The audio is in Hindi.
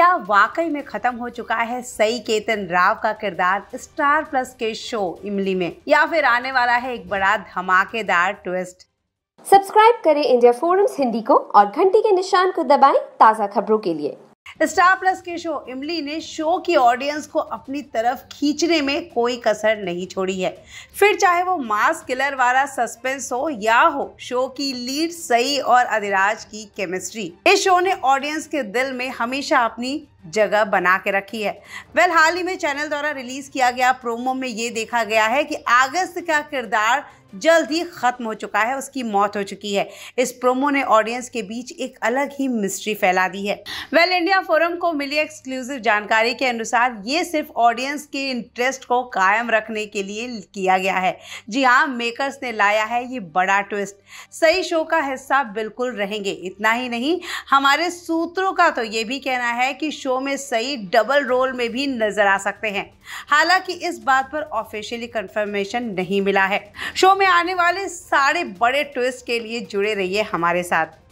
क्या वाकई में खत्म हो चुका है सई केतन राव का किरदार स्टार प्लस के शो इमली में या फिर आने वाला है एक बड़ा धमाकेदार ट्विस्ट सब्सक्राइब करें इंडिया फोरम्स हिंदी को और घंटी के निशान को दबाएं ताज़ा खबरों के लिए स्टार प्लस के शो इमली ने शो की ऑडियंस को अपनी तरफ खींचने में कोई कसर नहीं छोड़ी है फिर चाहे वो मास किलर वाला सस्पेंस हो या हो शो की लीड सई और अधिराज की केमिस्ट्री इस शो ने ऑडियंस के दिल में हमेशा अपनी जगह बना के रखी है वेल well, हाल ही में चैनल द्वारा रिलीज़ किया गया प्रोमो में ये देखा गया है कि अगस्त का किरदार जल्द ही ख़त्म हो चुका है उसकी मौत हो चुकी है इस प्रोमो ने ऑडियंस के बीच एक अलग ही मिस्ट्री फैला दी है वेल well, इंडिया फोरम को मिली एक्सक्लूसिव जानकारी के अनुसार ये सिर्फ ऑडियंस के इंटरेस्ट को कायम रखने के लिए किया गया है जी हाँ मेकर्स ने लाया है ये बड़ा ट्विस्ट सही शो का हिस्सा बिल्कुल रहेंगे इतना ही नहीं हमारे सूत्रों का तो ये भी कहना है कि शो शो में सही डबल रोल में भी नजर आ सकते हैं हालांकि इस बात पर ऑफिशियली कंफर्मेशन नहीं मिला है शो में आने वाले सारे बड़े ट्विस्ट के लिए जुड़े रहिए हमारे साथ